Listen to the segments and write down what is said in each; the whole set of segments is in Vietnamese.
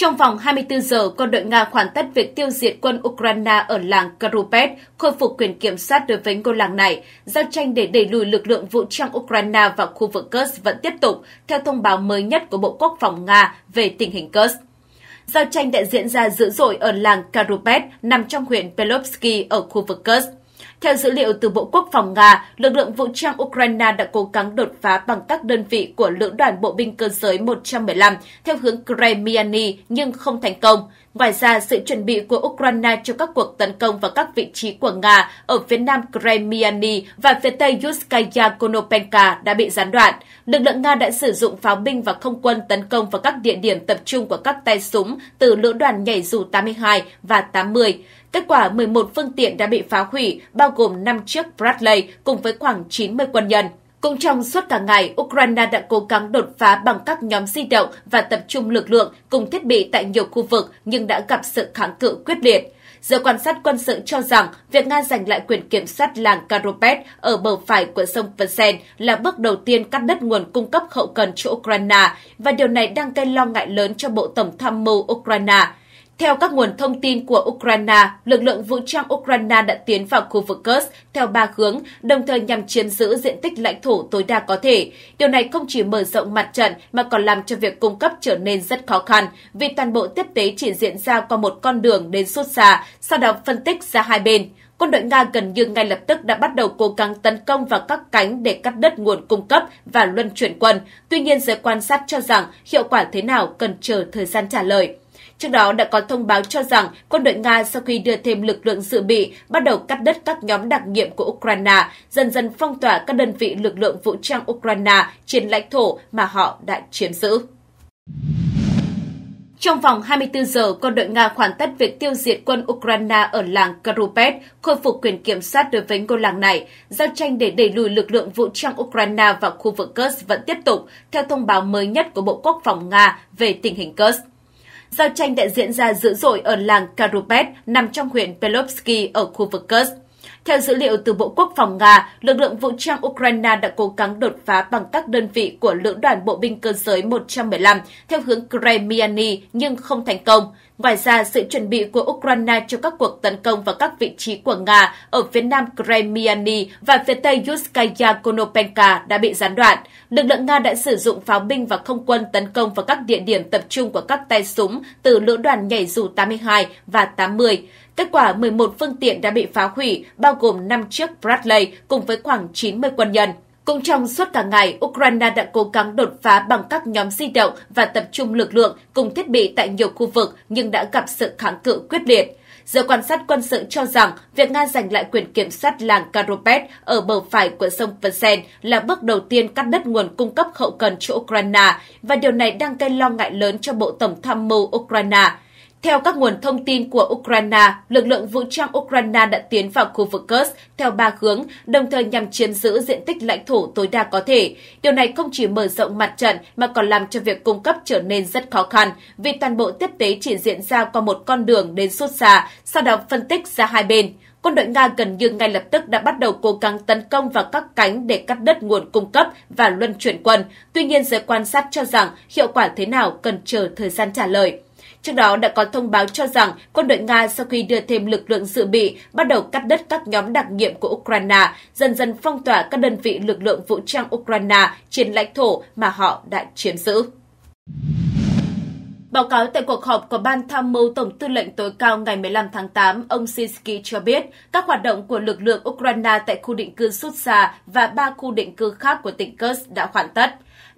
Trong vòng 24 giờ, quân đội Nga hoàn tất việc tiêu diệt quân Ukraine ở làng Karupet, khôi phục quyền kiểm soát đối với ngôi làng này. Giao tranh để đẩy lùi lực lượng vũ trang Ukraine vào khu vực Kursk vẫn tiếp tục, theo thông báo mới nhất của Bộ Quốc phòng Nga về tình hình Kursk. Giao tranh đã diễn ra dữ dội ở làng Karupet, nằm trong huyện Pelopsky ở khu vực Kursk. Theo dữ liệu từ Bộ Quốc phòng Nga, lực lượng vũ trang Ukraine đã cố gắng đột phá bằng các đơn vị của lữ đoàn bộ binh cơ giới 115 theo hướng Kremiani nhưng không thành công. Ngoài ra, sự chuẩn bị của Ukraine cho các cuộc tấn công vào các vị trí của Nga ở phía nam Kremiani và phía tây Yuskaya Konopenka đã bị gián đoạn. Lực lượng Nga đã sử dụng pháo binh và không quân tấn công vào các địa điểm tập trung của các tay súng từ lữ đoàn nhảy dù 82 và 80. Kết quả 11 phương tiện đã bị phá hủy, bao gồm 5 chiếc Bradley cùng với khoảng 90 quân nhân. Cũng trong suốt cả ngày, Ukraine đã cố gắng đột phá bằng các nhóm di động và tập trung lực lượng cùng thiết bị tại nhiều khu vực nhưng đã gặp sự kháng cự quyết liệt. Giới quan sát quân sự cho rằng việc Nga giành lại quyền kiểm soát làng Karopet ở bờ phải của sông Persen là bước đầu tiên cắt đứt nguồn cung cấp hậu cần cho Ukraine và điều này đang gây lo ngại lớn cho Bộ Tổng tham mưu Ukraine. Theo các nguồn thông tin của Ukraine, lực lượng vũ trang Ukraine đã tiến vào khu vực Kursk theo ba hướng, đồng thời nhằm chiếm giữ diện tích lãnh thổ tối đa có thể. Điều này không chỉ mở rộng mặt trận mà còn làm cho việc cung cấp trở nên rất khó khăn, vì toàn bộ tiếp tế chỉ diễn ra qua một con đường đến sốt xa, sau đó phân tích ra hai bên quân đội Nga gần như ngay lập tức đã bắt đầu cố gắng tấn công vào các cánh để cắt đứt nguồn cung cấp và luân chuyển quân. Tuy nhiên, giới quan sát cho rằng hiệu quả thế nào cần chờ thời gian trả lời. Trước đó đã có thông báo cho rằng quân đội Nga sau khi đưa thêm lực lượng dự bị bắt đầu cắt đứt các nhóm đặc nhiệm của Ukraine, dần dần phong tỏa các đơn vị lực lượng vũ trang Ukraine trên lãnh thổ mà họ đã chiếm giữ. Trong vòng 24 giờ, quân đội Nga hoàn tất việc tiêu diệt quân Ukraine ở làng Karupet, khôi phục quyền kiểm soát đối với ngôi làng này. Giao tranh để đẩy lùi lực lượng vũ trang Ukraine vào khu vực Kursk vẫn tiếp tục, theo thông báo mới nhất của Bộ Quốc phòng Nga về tình hình Kursk. Giao tranh đã diễn ra dữ dội ở làng Karupet nằm trong huyện Pelopsky ở khu vực Kursk. Theo dữ liệu từ Bộ Quốc phòng Nga, lực lượng vũ trang Ukraine đã cố gắng đột phá bằng các đơn vị của lữ đoàn bộ binh cơ giới 115 theo hướng Kremiani nhưng không thành công. Ngoài ra, sự chuẩn bị của Ukraine cho các cuộc tấn công vào các vị trí của Nga ở phía nam Kremiani và phía tây Yuskaya Konopenka đã bị gián đoạn. Lực lượng Nga đã sử dụng pháo binh và không quân tấn công vào các địa điểm tập trung của các tay súng từ lữ đoàn nhảy dù 82 và 80. Kết quả, 11 phương tiện đã bị phá hủy, bao gồm 5 chiếc Bradley cùng với khoảng 90 quân nhân. Cũng trong suốt cả ngày, Ukraine đã cố gắng đột phá bằng các nhóm di động và tập trung lực lượng cùng thiết bị tại nhiều khu vực nhưng đã gặp sự kháng cự quyết liệt. Giới quan sát quân sự cho rằng việc Nga giành lại quyền kiểm soát làng Karopet ở bờ phải của sông Persen là bước đầu tiên cắt đứt nguồn cung cấp hậu cần cho Ukraine và điều này đang gây lo ngại lớn cho Bộ Tổng tham mưu Ukraine. Theo các nguồn thông tin của Ukraine, lực lượng vũ trang Ukraine đã tiến vào khu vực Kursk theo ba hướng, đồng thời nhằm chiếm giữ diện tích lãnh thổ tối đa có thể. Điều này không chỉ mở rộng mặt trận mà còn làm cho việc cung cấp trở nên rất khó khăn, vì toàn bộ tiếp tế chỉ diễn ra qua một con đường đến sút xa, sau đó phân tích ra hai bên quân đội Nga gần như ngay lập tức đã bắt đầu cố gắng tấn công vào các cánh để cắt đứt nguồn cung cấp và luân chuyển quân. Tuy nhiên, giới quan sát cho rằng hiệu quả thế nào cần chờ thời gian trả lời. Trước đó đã có thông báo cho rằng quân đội Nga sau khi đưa thêm lực lượng dự bị bắt đầu cắt đứt các nhóm đặc nhiệm của Ukraine, dần dần phong tỏa các đơn vị lực lượng vũ trang Ukraine trên lãnh thổ mà họ đã chiếm giữ. Báo cáo tại cuộc họp của Ban Tham mưu Tổng tư lệnh tối cao ngày 15 tháng 8, ông Sinsky cho biết các hoạt động của lực lượng Ukraine tại khu định cư Sutsa và ba khu định cư khác của tỉnh Kursk đã hoàn tất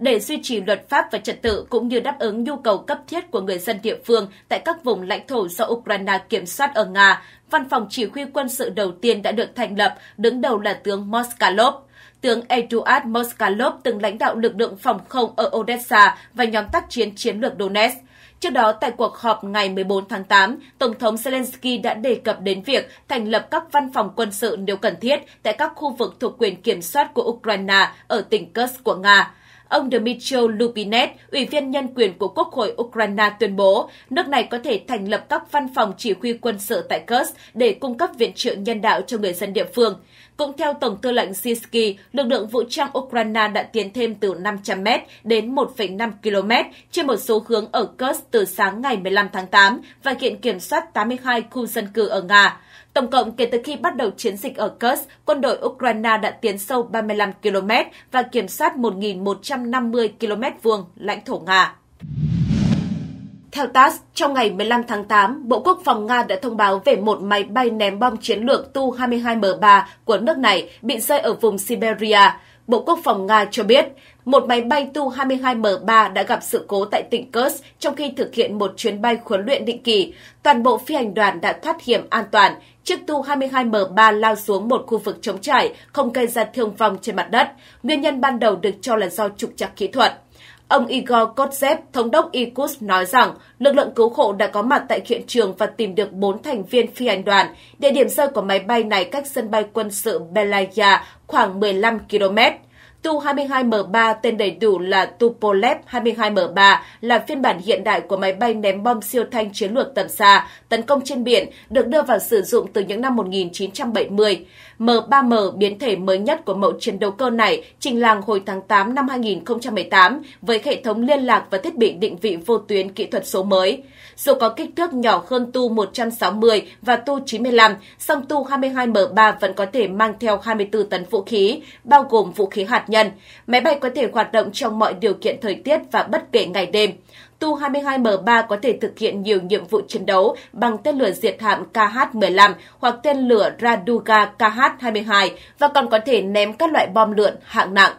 để duy trì luật pháp và trật tự cũng như đáp ứng nhu cầu cấp thiết của người dân địa phương tại các vùng lãnh thổ do Ukraine kiểm soát ở Nga, văn phòng chỉ huy quân sự đầu tiên đã được thành lập, đứng đầu là tướng Moskalov. Tướng Eduard Moskalov từng lãnh đạo lực lượng phòng không ở Odessa và nhóm tác chiến chiến lược Donetsk. Trước đó, tại cuộc họp ngày 14 tháng 8, Tổng thống Zelensky đã đề cập đến việc thành lập các văn phòng quân sự nếu cần thiết tại các khu vực thuộc quyền kiểm soát của Ukraine ở tỉnh Kursk của Nga. Ông Dmitry Lubinet, Ủy viên nhân quyền của Quốc hội Ukraine tuyên bố, nước này có thể thành lập các văn phòng chỉ huy quân sự tại Kursk để cung cấp viện trợ nhân đạo cho người dân địa phương. Cũng theo Tổng tư lệnh Sisky, lực lượng vũ trang Ukraine đã tiến thêm từ 500m đến 1,5 km trên một số hướng ở Kursk từ sáng ngày 15 tháng 8 và hiện kiểm soát 82 khu dân cư ở Nga. Tổng cộng kể từ khi bắt đầu chiến dịch ở Kursk, quân đội Ukraine đã tiến sâu 35 km và kiểm soát 1.150 km vuông lãnh thổ Nga. Theo TASS, trong ngày 15 tháng 8, Bộ Quốc phòng Nga đã thông báo về một máy bay ném bom chiến lược Tu-22M3 của nước này bị rơi ở vùng Siberia. Bộ Quốc phòng Nga cho biết, một máy bay Tu-22M3 đã gặp sự cố tại tỉnh Kurs trong khi thực hiện một chuyến bay huấn luyện định kỳ. Toàn bộ phi hành đoàn đã thoát hiểm an toàn. Chiếc Tu-22M3 lao xuống một khu vực trống trải, không gây ra thương vong trên mặt đất. Nguyên nhân ban đầu được cho là do trục trặc kỹ thuật. Ông Igor Kotsev, thống đốc Irkutsk nói rằng lực lượng cứu hộ đã có mặt tại hiện trường và tìm được 4 thành viên phi hành đoàn. Địa điểm rơi của máy bay này cách sân bay quân sự Belaya khoảng 15 km. Tu-22M3 tên đầy đủ là Tupolev 22M3 là phiên bản hiện đại của máy bay ném bom siêu thanh chiến lược tầm xa tấn công trên biển được đưa vào sử dụng từ những năm 1970. M3M biến thể mới nhất của mẫu chiến đấu cơ này trình làng hồi tháng 8 năm 2018 với hệ thống liên lạc và thiết bị định vị vô tuyến kỹ thuật số mới. Dù có kích thước nhỏ hơn Tu-160 và Tu-95, song Tu-22M3 vẫn có thể mang theo 24 tấn vũ khí, bao gồm vũ khí hạt nhân. Máy bay có thể hoạt động trong mọi điều kiện thời tiết và bất kể ngày đêm. Tu-22M3 có thể thực hiện nhiều nhiệm vụ chiến đấu bằng tên lửa diệt hạm KH-15 hoặc tên lửa Raduga KH-22 và còn có thể ném các loại bom lượn hạng nặng.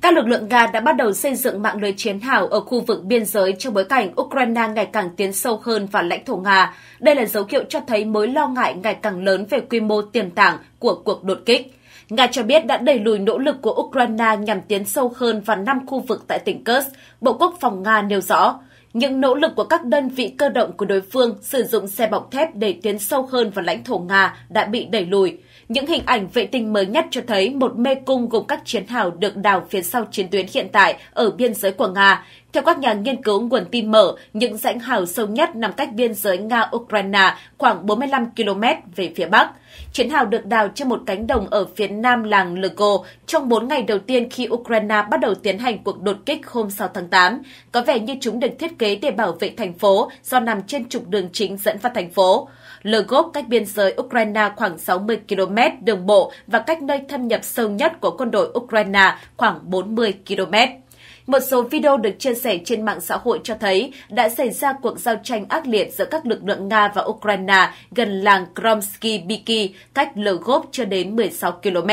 Các lực lượng Nga đã bắt đầu xây dựng mạng lưới chiến hào ở khu vực biên giới trong bối cảnh Ukraine ngày càng tiến sâu hơn vào lãnh thổ Nga. Đây là dấu hiệu cho thấy mối lo ngại ngày càng lớn về quy mô tiềm tàng của cuộc đột kích. Nga cho biết đã đẩy lùi nỗ lực của Ukraine nhằm tiến sâu hơn vào năm khu vực tại tỉnh Kursk, Bộ Quốc phòng Nga nêu rõ. Những nỗ lực của các đơn vị cơ động của đối phương sử dụng xe bọc thép để tiến sâu hơn vào lãnh thổ Nga đã bị đẩy lùi. Những hình ảnh vệ tinh mới nhất cho thấy một mê cung gồm các chiến hào được đào phía sau chiến tuyến hiện tại ở biên giới của Nga. Theo các nhà nghiên cứu nguồn tin mở, những rãnh hào sâu nhất nằm cách biên giới Nga-Ukraine khoảng 45 km về phía Bắc. Chiến hào được đào trên một cánh đồng ở phía nam làng Lego trong 4 ngày đầu tiên khi Ukraine bắt đầu tiến hành cuộc đột kích hôm 6 tháng 8. Có vẻ như chúng được thiết kế để bảo vệ thành phố do nằm trên trục đường chính dẫn vào thành phố. Lgov cách biên giới Ukraine khoảng 60 km đường bộ và cách nơi thâm nhập sâu nhất của quân đội Ukraine khoảng 40 km. Một số video được chia sẻ trên mạng xã hội cho thấy đã xảy ra cuộc giao tranh ác liệt giữa các lực lượng Nga và Ukraine gần làng Kromsky Biki, cách Lvov chưa đến 16 km.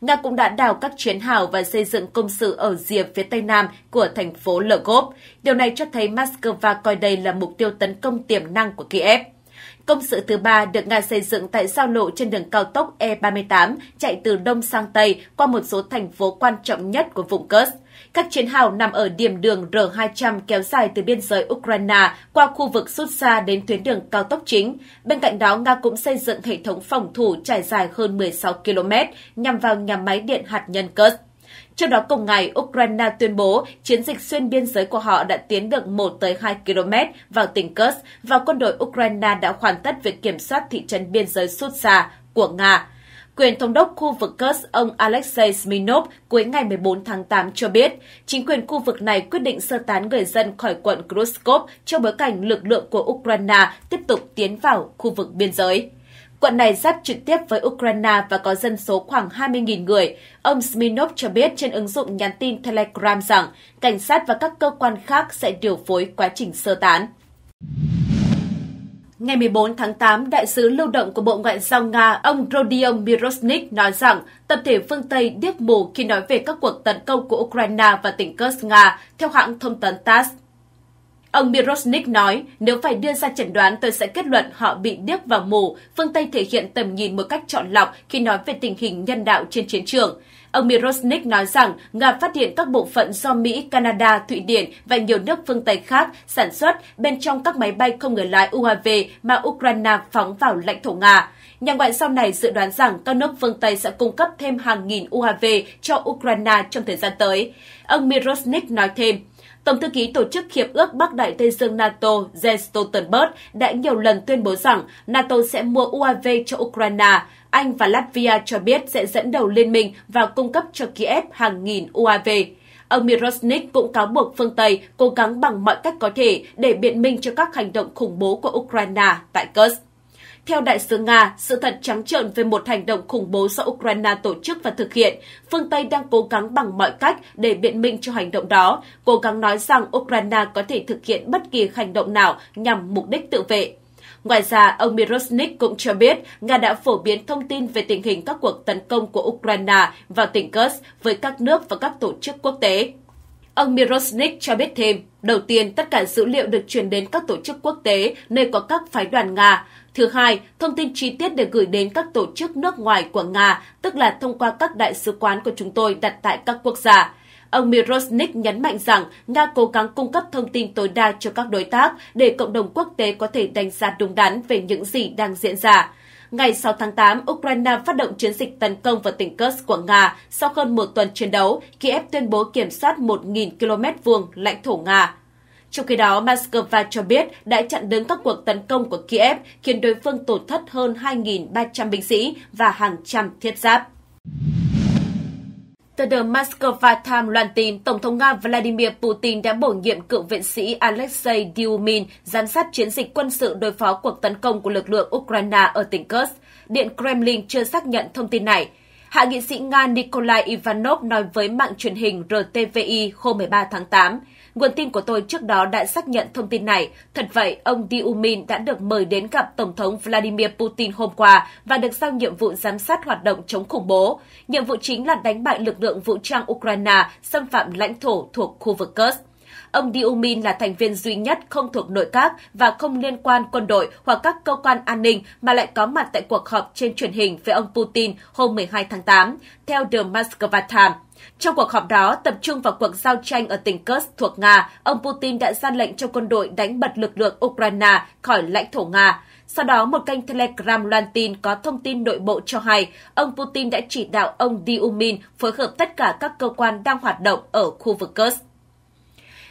Nga cũng đã đào các chiến hào và xây dựng công sự ở rìa phía tây nam của thành phố Lvov. Điều này cho thấy Moscow coi đây là mục tiêu tấn công tiềm năng của Kiev. Công sự thứ ba được Nga xây dựng tại giao lộ trên đường cao tốc E38 chạy từ đông sang tây qua một số thành phố quan trọng nhất của vùng Kursk. Các chiến hào nằm ở điểm đường R200 kéo dài từ biên giới Ukraine qua khu vực rút xa đến tuyến đường cao tốc chính. Bên cạnh đó, Nga cũng xây dựng hệ thống phòng thủ trải dài hơn 16 km nhằm vào nhà máy điện hạt nhân Kursk. Trước đó cùng ngày, Ukraine tuyên bố chiến dịch xuyên biên giới của họ đã tiến được 1 tới 2 km vào tỉnh Kursk và quân đội Ukraine đã hoàn tất việc kiểm soát thị trấn biên giới Sutsa của Nga. Quyền thống đốc khu vực Kursk ông Alexei Sminov cuối ngày 14 tháng 8 cho biết, chính quyền khu vực này quyết định sơ tán người dân khỏi quận Groskov trong bối cảnh lực lượng của Ukraine tiếp tục tiến vào khu vực biên giới. Quận này giáp trực tiếp với Ukraine và có dân số khoảng 20.000 người. Ông Smirnov cho biết trên ứng dụng nhắn tin Telegram rằng cảnh sát và các cơ quan khác sẽ điều phối quá trình sơ tán. Ngày 14 tháng 8, đại sứ lưu động của Bộ Ngoại giao Nga, ông Rodion Mirosnik nói rằng tập thể phương Tây điếc mù khi nói về các cuộc tấn công của Ukraine và tỉnh Kursk Nga, theo hãng thông tấn TASS. Ông Mirosnik nói, nếu phải đưa ra chẩn đoán tôi sẽ kết luận họ bị điếc và mù, phương Tây thể hiện tầm nhìn một cách chọn lọc khi nói về tình hình nhân đạo trên chiến trường. Ông Mirosnik nói rằng Nga phát hiện các bộ phận do Mỹ, Canada, Thụy Điển và nhiều nước phương Tây khác sản xuất bên trong các máy bay không người lái UAV mà Ukraine phóng vào lãnh thổ Nga. Nhà ngoại giao này dự đoán rằng các nước phương Tây sẽ cung cấp thêm hàng nghìn UAV cho Ukraine trong thời gian tới. Ông Mirosnik nói thêm, Tổng thư ký Tổ chức Hiệp ước Bắc Đại Tây Dương NATO Jens Stoltenberg đã nhiều lần tuyên bố rằng NATO sẽ mua UAV cho Ukraine. Anh và Latvia cho biết sẽ dẫn đầu liên minh và cung cấp cho Kiev hàng nghìn UAV. Ông Mirosnik cũng cáo buộc phương Tây cố gắng bằng mọi cách có thể để biện minh cho các hành động khủng bố của Ukraine tại Kursk. Theo đại sứ Nga, sự thật trắng trợn về một hành động khủng bố do Ukraine tổ chức và thực hiện, phương Tây đang cố gắng bằng mọi cách để biện minh cho hành động đó, cố gắng nói rằng Ukraine có thể thực hiện bất kỳ hành động nào nhằm mục đích tự vệ. Ngoài ra, ông Mirosnik cũng cho biết Nga đã phổ biến thông tin về tình hình các cuộc tấn công của Ukraine vào tỉnh Kursk với các nước và các tổ chức quốc tế. Ông Mirosnik cho biết thêm, đầu tiên tất cả dữ liệu được chuyển đến các tổ chức quốc tế nơi có các phái đoàn Nga. Thứ hai, thông tin chi tiết được gửi đến các tổ chức nước ngoài của Nga, tức là thông qua các đại sứ quán của chúng tôi đặt tại các quốc gia. Ông Mirosnik nhấn mạnh rằng Nga cố gắng cung cấp thông tin tối đa cho các đối tác để cộng đồng quốc tế có thể đánh giá đúng đắn về những gì đang diễn ra. Ngày 6 tháng 8, Ukraine phát động chiến dịch tấn công vào tỉnh Kursk của Nga. Sau hơn một tuần chiến đấu, Kiev tuyên bố kiểm soát 1.000 km vuông lãnh thổ Nga. Trong khi đó, Moscow cho biết đã chặn đứng các cuộc tấn công của Kiev, khiến đối phương tổn thất hơn 2.300 binh sĩ và hàng trăm thiết giáp. Tờ The Moscow Times loan tin Tổng thống Nga Vladimir Putin đã bổ nhiệm cựu viện sĩ Alexei Dyumin giám sát chiến dịch quân sự đối phó cuộc tấn công của lực lượng Ukraine ở tỉnh Kursk. Điện Kremlin chưa xác nhận thông tin này. Hạ nghị sĩ Nga Nikolai Ivanov nói với mạng truyền hình RTVI hôm 13 tháng 8, Nguồn tin của tôi trước đó đã xác nhận thông tin này. Thật vậy, ông Diumin đã được mời đến gặp Tổng thống Vladimir Putin hôm qua và được giao nhiệm vụ giám sát hoạt động chống khủng bố. Nhiệm vụ chính là đánh bại lực lượng vũ trang Ukraine xâm phạm lãnh thổ thuộc khu vực Kursk. Ông Diumin là thành viên duy nhất không thuộc nội các và không liên quan quân đội hoặc các cơ quan an ninh mà lại có mặt tại cuộc họp trên truyền hình với ông Putin hôm 12 tháng 8, theo The Moscow Times. Trong cuộc họp đó, tập trung vào cuộc giao tranh ở tỉnh Kursk thuộc Nga, ông Putin đã ra lệnh cho quân đội đánh bật lực lượng Ukraine khỏi lãnh thổ Nga. Sau đó, một kênh Telegram loan tin có thông tin nội bộ cho hay ông Putin đã chỉ đạo ông Diumin phối hợp tất cả các cơ quan đang hoạt động ở khu vực Kursk.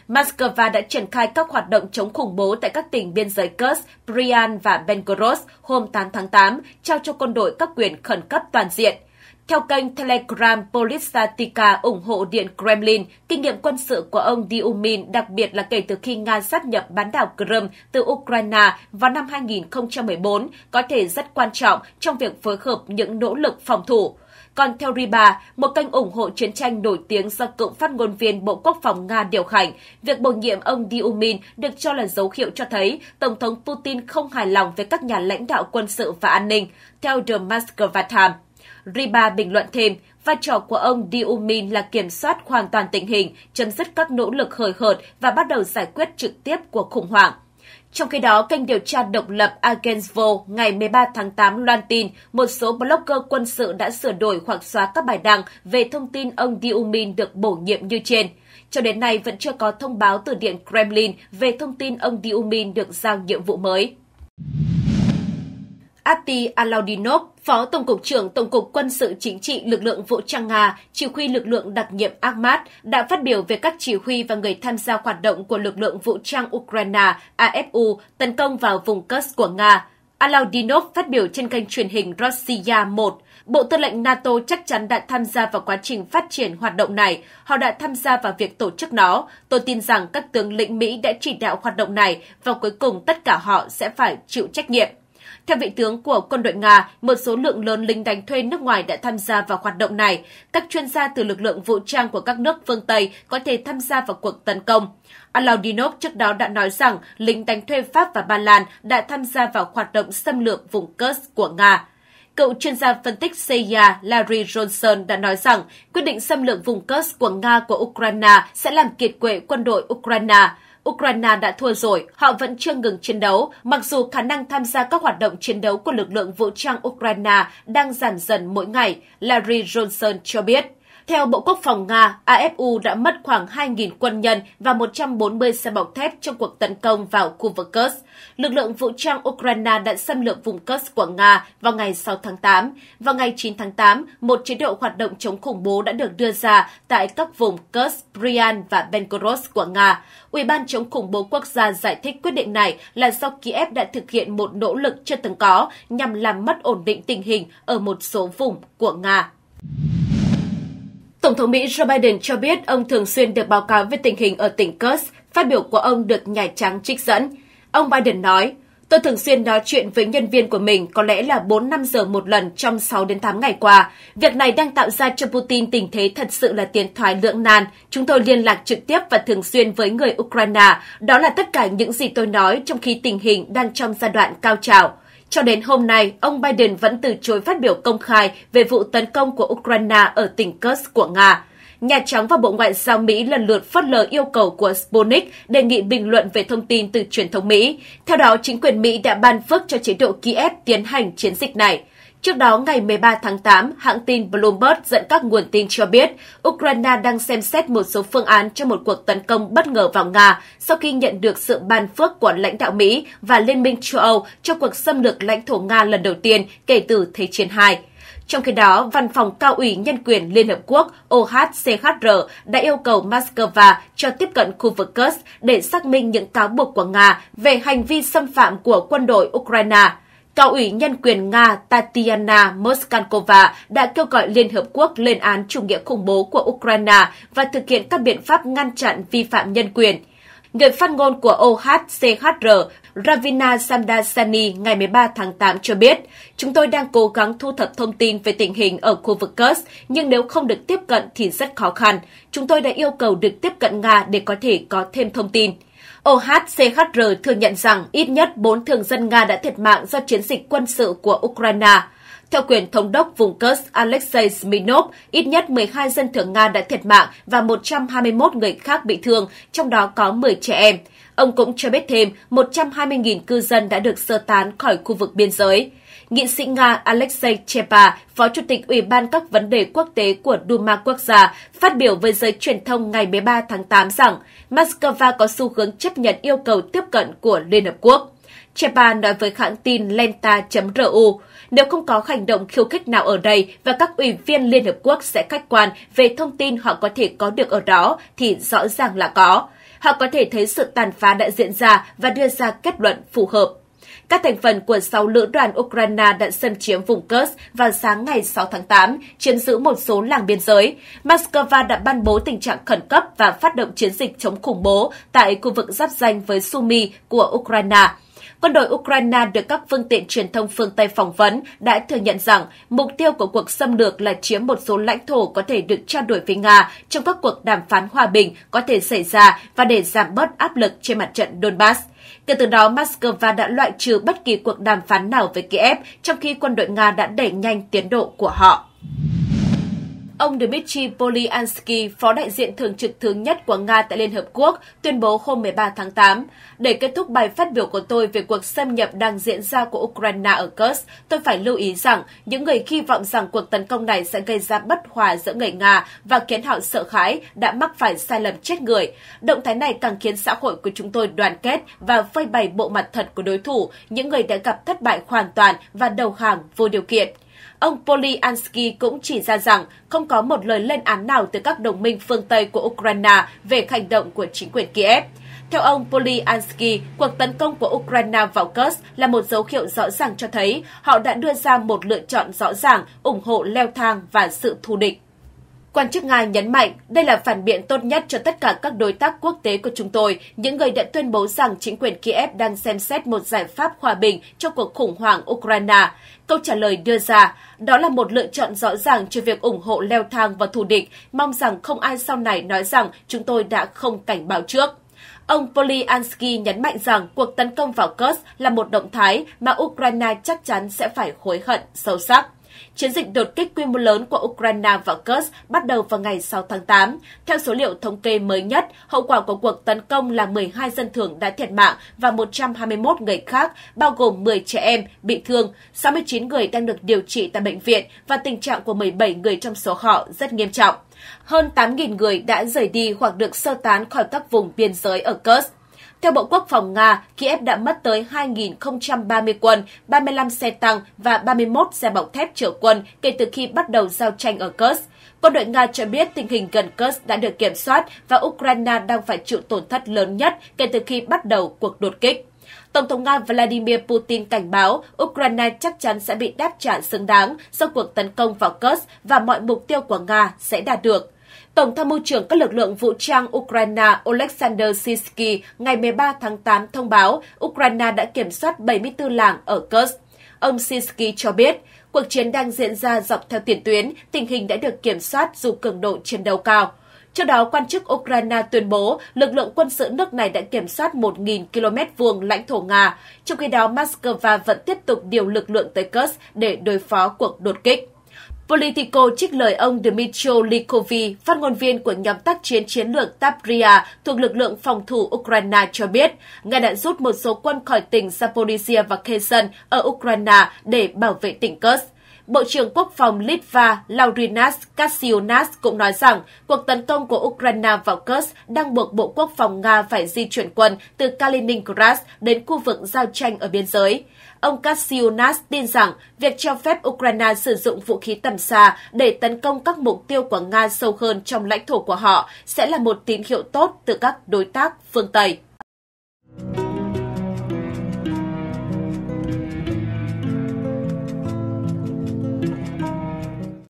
Moscow đã triển khai các hoạt động chống khủng bố tại các tỉnh biên giới Kursk, Bryansk và Belgorod hôm 8 tháng 8, trao cho quân đội các quyền khẩn cấp toàn diện – theo kênh Telegram Polisatika ủng hộ Điện Kremlin, kinh nghiệm quân sự của ông Diumin đặc biệt là kể từ khi Nga sát nhập bán đảo Crimea từ Ukraine vào năm 2014 có thể rất quan trọng trong việc phối hợp những nỗ lực phòng thủ. Còn theo Riba, một kênh ủng hộ chiến tranh nổi tiếng do cựu phát ngôn viên Bộ Quốc phòng Nga điều hành, việc bổ nhiệm ông Diumin được cho là dấu hiệu cho thấy Tổng thống Putin không hài lòng với các nhà lãnh đạo quân sự và an ninh, theo The Moscow Times. Riba bình luận thêm, vai trò của ông Diumin là kiểm soát hoàn toàn tình hình, chấm dứt các nỗ lực hời hợt và bắt đầu giải quyết trực tiếp của khủng hoảng. Trong khi đó, kênh điều tra độc lập Agensvo ngày 13 tháng 8 loan tin một số blogger quân sự đã sửa đổi hoặc xóa các bài đăng về thông tin ông Diumin được bổ nhiệm như trên. Cho đến nay vẫn chưa có thông báo từ Điện Kremlin về thông tin ông Diumin được giao nhiệm vụ mới. Ati Alaudinov, Phó Tổng cục trưởng Tổng cục Quân sự Chính trị Lực lượng Vũ trang Nga, chỉ huy lực lượng đặc nhiệm Akhmat, đã phát biểu về các chỉ huy và người tham gia hoạt động của lực lượng vũ trang Ukraine AFU tấn công vào vùng Kursk của Nga. Alaudinov phát biểu trên kênh truyền hình Rossiya 1. Bộ Tư lệnh NATO chắc chắn đã tham gia vào quá trình phát triển hoạt động này, họ đã tham gia vào việc tổ chức nó. Tôi tin rằng các tướng lĩnh Mỹ đã chỉ đạo hoạt động này và cuối cùng tất cả họ sẽ phải chịu trách nhiệm. Theo vị tướng của quân đội Nga, một số lượng lớn lính đánh thuê nước ngoài đã tham gia vào hoạt động này. Các chuyên gia từ lực lượng vũ trang của các nước phương Tây có thể tham gia vào cuộc tấn công. Alaudinov trước đó đã nói rằng lính đánh thuê Pháp và Ba Lan đã tham gia vào hoạt động xâm lược vùng Kursk của Nga. Cựu chuyên gia phân tích CIA e Larry Johnson đã nói rằng quyết định xâm lược vùng Kursk của Nga của Ukraine sẽ làm kiệt quệ quân đội Ukraine. Ukraine đã thua rồi, họ vẫn chưa ngừng chiến đấu, mặc dù khả năng tham gia các hoạt động chiến đấu của lực lượng vũ trang Ukraine đang giảm dần mỗi ngày, Larry Johnson cho biết. Theo Bộ Quốc phòng Nga, AFU đã mất khoảng 2.000 quân nhân và 140 xe bọc thép trong cuộc tấn công vào khu vực Kursk. Lực lượng vũ trang Ukraine đã xâm lược vùng Kursk của Nga vào ngày 6 tháng 8. Vào ngày 9 tháng 8, một chế độ hoạt động chống khủng bố đã được đưa ra tại các vùng Kursk, Bryansk và Belgorod của Nga. Ủy ban chống khủng bố quốc gia giải thích quyết định này là do Kiev đã thực hiện một nỗ lực chưa từng có nhằm làm mất ổn định tình hình ở một số vùng của Nga. Tổng thống Mỹ Joe Biden cho biết ông thường xuyên được báo cáo về tình hình ở tỉnh Kurs. phát biểu của ông được Nhà Trắng trích dẫn. Ông Biden nói, Tôi thường xuyên nói chuyện với nhân viên của mình có lẽ là 4-5 giờ một lần trong 6 đến 8 ngày qua. Việc này đang tạo ra cho Putin tình thế thật sự là tiến thoái lưỡng nan. Chúng tôi liên lạc trực tiếp và thường xuyên với người Ukraine. Đó là tất cả những gì tôi nói trong khi tình hình đang trong giai đoạn cao trào. Cho đến hôm nay, ông Biden vẫn từ chối phát biểu công khai về vụ tấn công của Ukraine ở tỉnh Kursk của Nga. Nhà Trắng và Bộ Ngoại giao Mỹ lần lượt phớt lờ yêu cầu của Sputnik đề nghị bình luận về thông tin từ truyền thông Mỹ. Theo đó, chính quyền Mỹ đã ban phước cho chế độ Kiev tiến hành chiến dịch này. Trước đó, ngày 13 tháng 8, hãng tin Bloomberg dẫn các nguồn tin cho biết Ukraine đang xem xét một số phương án cho một cuộc tấn công bất ngờ vào Nga sau khi nhận được sự ban phước của lãnh đạo Mỹ và Liên minh châu Âu cho cuộc xâm lược lãnh thổ Nga lần đầu tiên kể từ Thế chiến II. Trong khi đó, Văn phòng Cao ủy Nhân quyền Liên Hợp Quốc OHCHR đã yêu cầu Moscow cho tiếp cận khu vực Kursk để xác minh những cáo buộc của Nga về hành vi xâm phạm của quân đội Ukraine. Cao Ủy nhân quyền Nga Tatiana Moskankova đã kêu gọi Liên Hợp Quốc lên án chủ nghĩa khủng bố của Ukraine và thực hiện các biện pháp ngăn chặn vi phạm nhân quyền. Người phát ngôn của OHCHR Ravina Samdasani ngày 13 tháng 8 cho biết, chúng tôi đang cố gắng thu thập thông tin về tình hình ở khu vực Kursk, nhưng nếu không được tiếp cận thì rất khó khăn. Chúng tôi đã yêu cầu được tiếp cận Nga để có thể có thêm thông tin. OHCHR thừa nhận rằng ít nhất 4 thường dân Nga đã thiệt mạng do chiến dịch quân sự của Ukraine. Theo quyền thống đốc vùng Kursk Alexei Smirnov, ít nhất 12 dân thường Nga đã thiệt mạng và 121 người khác bị thương, trong đó có 10 trẻ em. Ông cũng cho biết thêm 120.000 cư dân đã được sơ tán khỏi khu vực biên giới. Nghị sĩ Nga Alexei Chepa, Phó Chủ tịch Ủy ban các vấn đề quốc tế của Duma Quốc gia, phát biểu với giới truyền thông ngày 13 tháng 8 rằng Moscow có xu hướng chấp nhận yêu cầu tiếp cận của Liên Hợp Quốc. Chepa nói với hãng tin Lenta.ru, nếu không có hành động khiêu khích nào ở đây và các ủy viên Liên Hợp Quốc sẽ khách quan về thông tin họ có thể có được ở đó thì rõ ràng là có. Họ có thể thấy sự tàn phá đã diễn ra và đưa ra kết luận phù hợp. Các thành phần của 6 lữ đoàn Ukraine đã xâm chiếm vùng Kursk vào sáng ngày 6 tháng 8, chiếm giữ một số làng biên giới. Moscow đã ban bố tình trạng khẩn cấp và phát động chiến dịch chống khủng bố tại khu vực giáp danh với Sumy của Ukraine. Quân đội Ukraine được các phương tiện truyền thông phương Tây phỏng vấn đã thừa nhận rằng mục tiêu của cuộc xâm lược là chiếm một số lãnh thổ có thể được trao đổi với Nga trong các cuộc đàm phán hòa bình có thể xảy ra và để giảm bớt áp lực trên mặt trận Donbass. Kể từ đó, Moscow đã loại trừ bất kỳ cuộc đàm phán nào với Kiev, trong khi quân đội Nga đã đẩy nhanh tiến độ của họ. Ông Dmitry Polyansky, phó đại diện thường trực thứ nhất của Nga tại Liên Hợp Quốc, tuyên bố hôm 13 tháng 8. Để kết thúc bài phát biểu của tôi về cuộc xâm nhập đang diễn ra của Ukraine ở Kursk, tôi phải lưu ý rằng những người hy vọng rằng cuộc tấn công này sẽ gây ra bất hòa giữa người Nga và khiến họ sợ hãi đã mắc phải sai lầm chết người. Động thái này càng khiến xã hội của chúng tôi đoàn kết và phơi bày bộ mặt thật của đối thủ, những người đã gặp thất bại hoàn toàn và đầu hàng vô điều kiện. Ông Polyansky cũng chỉ ra rằng không có một lời lên án nào từ các đồng minh phương Tây của Ukraine về hành động của chính quyền Kiev. Theo ông Polyansky, cuộc tấn công của Ukraine vào Kursk là một dấu hiệu rõ ràng cho thấy họ đã đưa ra một lựa chọn rõ ràng ủng hộ leo thang và sự thù địch. Quan chức Nga nhấn mạnh đây là phản biện tốt nhất cho tất cả các đối tác quốc tế của chúng tôi, những người đã tuyên bố rằng chính quyền Kiev đang xem xét một giải pháp hòa bình cho cuộc khủng hoảng Ukraine. Câu trả lời đưa ra, đó là một lựa chọn rõ ràng cho việc ủng hộ leo thang và thù địch, mong rằng không ai sau này nói rằng chúng tôi đã không cảnh báo trước. Ông Polyansky nhấn mạnh rằng cuộc tấn công vào Kursk là một động thái mà Ukraine chắc chắn sẽ phải hối hận sâu sắc. Chiến dịch đột kích quy mô lớn của Ukraine vào Kursk bắt đầu vào ngày 6 tháng 8. Theo số liệu thống kê mới nhất, hậu quả của cuộc tấn công là 12 dân thường đã thiệt mạng và 121 người khác, bao gồm 10 trẻ em, bị thương. 69 người đang được điều trị tại bệnh viện và tình trạng của 17 người trong số họ rất nghiêm trọng. Hơn 8.000 người đã rời đi hoặc được sơ tán khỏi các vùng biên giới ở Kursk. Theo Bộ Quốc phòng Nga, Kiev đã mất tới 2.030 quân, 35 xe tăng và 31 xe bọc thép chở quân kể từ khi bắt đầu giao tranh ở Kursk. Quân đội Nga cho biết tình hình gần Kursk đã được kiểm soát và Ukraine đang phải chịu tổn thất lớn nhất kể từ khi bắt đầu cuộc đột kích. Tổng thống Nga Vladimir Putin cảnh báo Ukraine chắc chắn sẽ bị đáp trả xứng đáng do cuộc tấn công vào Kursk và mọi mục tiêu của Nga sẽ đạt được. Tổng tham mưu trưởng các lực lượng vũ trang Ukraine Oleksandr Sisky ngày 13 tháng 8 thông báo Ukraine đã kiểm soát 74 làng ở Kursk. Ông Sisky cho biết, cuộc chiến đang diễn ra dọc theo tiền tuyến, tình hình đã được kiểm soát dù cường độ chiến đấu cao. Trước đó, quan chức Ukraine tuyên bố lực lượng quân sự nước này đã kiểm soát 1.000 km vuông lãnh thổ Nga, trong khi đó Moscow vẫn tiếp tục điều lực lượng tới Kursk để đối phó cuộc đột kích. Politico trích lời ông Dmitry Likovi, phát ngôn viên của nhóm tác chiến chiến lược Tapria thuộc lực lượng phòng thủ Ukraine cho biết, Nga đã rút một số quân khỏi tỉnh Zaporizhia và Kherson ở Ukraine để bảo vệ tỉnh Kursk. Bộ trưởng Quốc phòng Litva Laurinas Kasionas cũng nói rằng cuộc tấn công của Ukraine vào Kursk đang buộc Bộ Quốc phòng Nga phải di chuyển quân từ Kaliningrad đến khu vực giao tranh ở biên giới. Ông Kassiunas tin rằng việc cho phép Ukraine sử dụng vũ khí tầm xa để tấn công các mục tiêu của Nga sâu hơn trong lãnh thổ của họ sẽ là một tín hiệu tốt từ các đối tác phương Tây.